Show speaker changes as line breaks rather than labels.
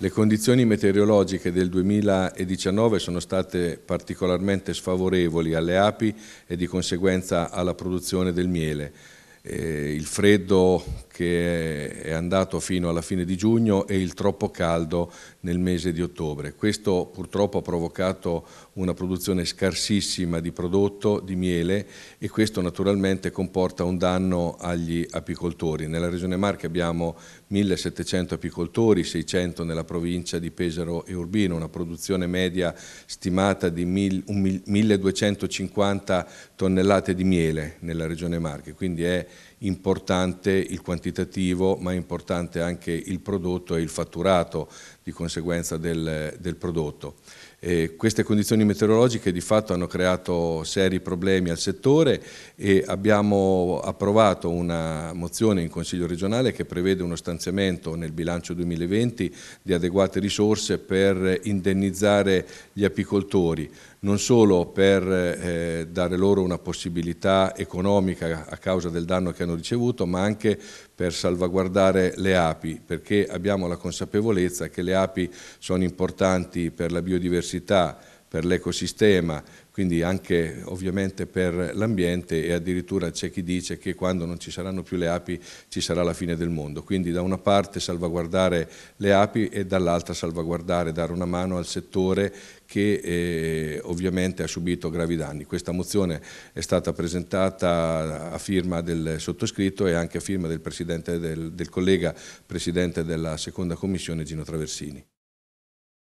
Le condizioni meteorologiche del 2019 sono state particolarmente sfavorevoli alle api e di conseguenza alla produzione del miele eh, il freddo che è andato fino alla fine di giugno e il troppo caldo nel mese di ottobre. Questo purtroppo ha provocato una produzione scarsissima di prodotto, di miele e questo naturalmente comporta un danno agli apicoltori. Nella regione Marche abbiamo 1700 apicoltori, 600 nella provincia di Pesaro e Urbino, una produzione media stimata di 1250 tonnellate di miele nella regione Marche, quindi è importante il quantitativo, ma è importante anche il prodotto e il fatturato di conseguenza del, del prodotto. Eh, queste condizioni meteorologiche di fatto hanno creato seri problemi al settore e abbiamo approvato una mozione in Consiglio regionale che prevede uno stanziamento nel bilancio 2020 di adeguate risorse per indennizzare gli apicoltori non solo per eh, dare loro una possibilità economica a causa del danno che hanno ricevuto, ma anche per salvaguardare le api, perché abbiamo la consapevolezza che le api sono importanti per la biodiversità biodiversità, per l'ecosistema, quindi anche ovviamente per l'ambiente e addirittura c'è chi dice che quando non ci saranno più le api ci sarà la fine del mondo. Quindi da una parte salvaguardare le api e dall'altra salvaguardare, dare una mano al settore che eh, ovviamente ha subito gravi danni. Questa mozione è stata presentata a firma del sottoscritto e anche a firma del, del, del collega Presidente della Seconda Commissione Gino Traversini.